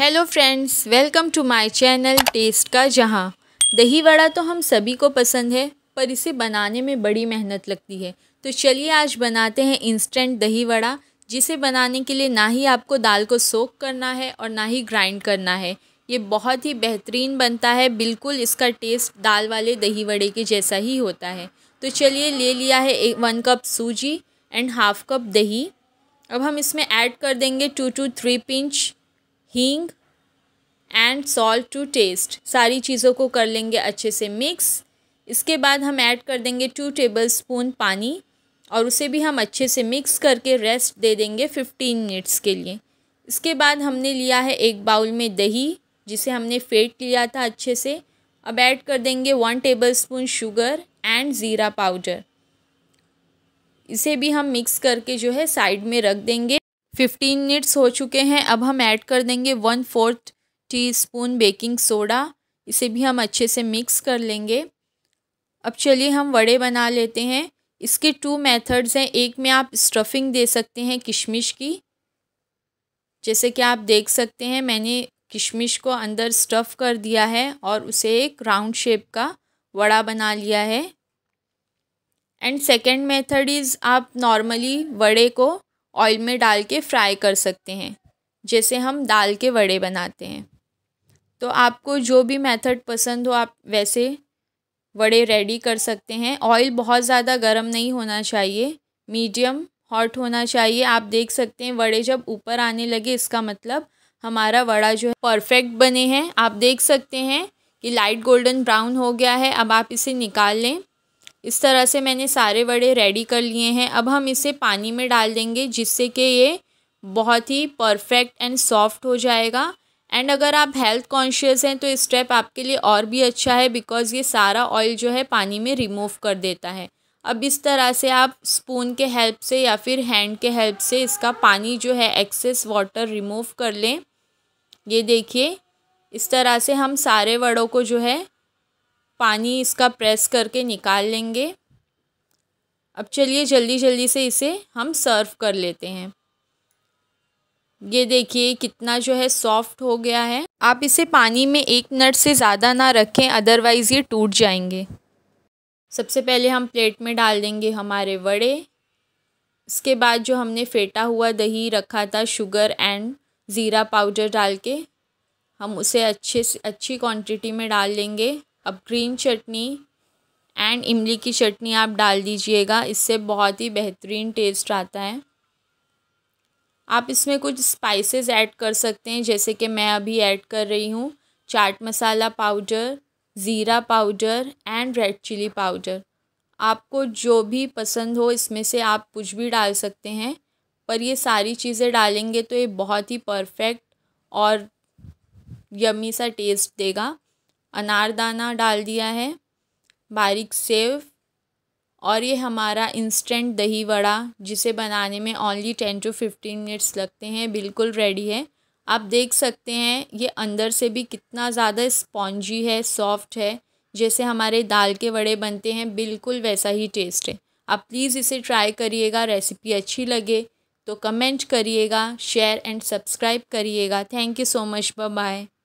hello friends welcome to my channel taste का जहां दही वड़ा तो हम सभी को पसंद है पर इसे बनाने में बड़ी मेहनत लगती है तो चलिए आज बनाते हैं इंस्टेंट दही वड़ा जिसे बनाने के लिए ना ही आपको दाल को सोक करना है और ना ही ग्राइंड करना है ये बहुत ही बेहतरीन बनता है बिल्कुल इसका टेस्ट दाल वाले दही वड़े के जैसा ही होता है तो चलिए ले लिया है एक वन कप सूजी एंड हाफ कप दही अब हम इसमें ऐड कर देंगे टू टू थ्री पिंच हींग एंड सॉल्ट टू टेस्ट सारी चीज़ों को कर लेंगे अच्छे से मिक्स इसके बाद हम ऐड कर देंगे टू टेबल स्पून पानी और उसे भी हम अच्छे से मिक्स करके रेस्ट दे देंगे फिफ्टीन मिनट्स के लिए इसके बाद हमने लिया है एक बाउल में दही जिसे हमने फेट लिया था अच्छे से अब ऐड कर देंगे one tablespoon sugar and ज़ीरा पाउडर इसे भी हम मिक्स करके जो है साइड में रख देंगे फिफ्टीन मिनट्स हो चुके हैं अब हम ऐड कर देंगे one fourth teaspoon baking soda इसे भी हम अच्छे से मिक्स कर लेंगे अब चलिए हम वड़े बना लेते हैं इसके टू मेथड्स हैं एक में आप स्टफिंग दे सकते हैं किशमिश की जैसे कि आप देख सकते हैं मैंने किशमिश को अंदर स्टफ़ कर दिया है और उसे एक राउंड शेप का वड़ा बना लिया है एंड सेकेंड मेथड इज़ आप नॉर्मली वड़े को ऑयल में डाल के फ्राई कर सकते हैं जैसे हम दाल के वड़े बनाते हैं तो आपको जो भी मेथड पसंद हो आप वैसे वड़े रेडी कर सकते हैं ऑयल बहुत ज़्यादा गर्म नहीं होना चाहिए मीडियम हॉट होना चाहिए आप देख सकते हैं वड़े जब ऊपर आने लगे इसका मतलब हमारा वड़ा जो है परफेक्ट बने हैं आप देख सकते हैं कि लाइट गोल्डन ब्राउन हो गया है अब आप इसे निकाल लें इस तरह से मैंने सारे वड़े रेडी कर लिए हैं अब हम इसे पानी में डाल देंगे जिससे कि ये बहुत ही परफेक्ट एंड सॉफ्ट हो जाएगा एंड अगर आप हेल्थ कॉन्शियस हैं तो स्टेप आपके लिए और भी अच्छा है बिकॉज़ ये सारा ऑयल जो है पानी में रिमूव कर देता है अब इस तरह से आप स्पून के हेल्प से या फिर हैंड के हेल्प से इसका पानी जो है एक्सेस वाटर रिमूव कर लें ये देखिए इस तरह से हम सारे वड़ों को जो है पानी इसका प्रेस करके निकाल लेंगे अब चलिए जल्दी जल्दी से इसे हम सर्व कर लेते हैं ये देखिए कितना जो है सॉफ्ट हो गया है आप इसे पानी में एक मिनट से ज़्यादा ना रखें अदरवाइज़ ये टूट जाएंगे सबसे पहले हम प्लेट में डाल देंगे हमारे वड़े इसके बाद जो हमने फेटा हुआ दही रखा था शुगर एंड ज़ीरा पाउडर डाल के हम उसे अच्छे से अच्छी क्वांटिटी में डाल लेंगे अब ग्रीन चटनी एंड इमली की चटनी आप डाल दीजिएगा इससे बहुत ही बेहतरीन टेस्ट आता है आप इसमें कुछ स्पाइसेस ऐड कर सकते हैं जैसे कि मैं अभी ऐड कर रही हूँ चाट मसाला पाउडर ज़ीरा powder and red chili powder आपको जो भी पसंद हो इसमें से आप कुछ भी डाल सकते हैं पर ये सारी चीज़ें डालेंगे तो ये बहुत ही परफेक्ट और यमी सा टेस्ट देगा अनारदाना डाल दिया है बारीक सेव और ये हमारा इंस्टेंट दही वड़ा जिसे बनाने में only ten to fifteen minutes लगते हैं बिल्कुल रेडी है आप देख सकते हैं ये अंदर से भी कितना ज़्यादा स्पॉन्जी है सॉफ्ट है जैसे हमारे दाल के वड़े बनते हैं बिल्कुल वैसा ही टेस्ट है आप प्लीज़ इसे ट्राई करिएगा रेसिपी अच्छी लगे तो कमेंट करिएगा शेयर एंड सब्सक्राइब करिएगा thank you so much bye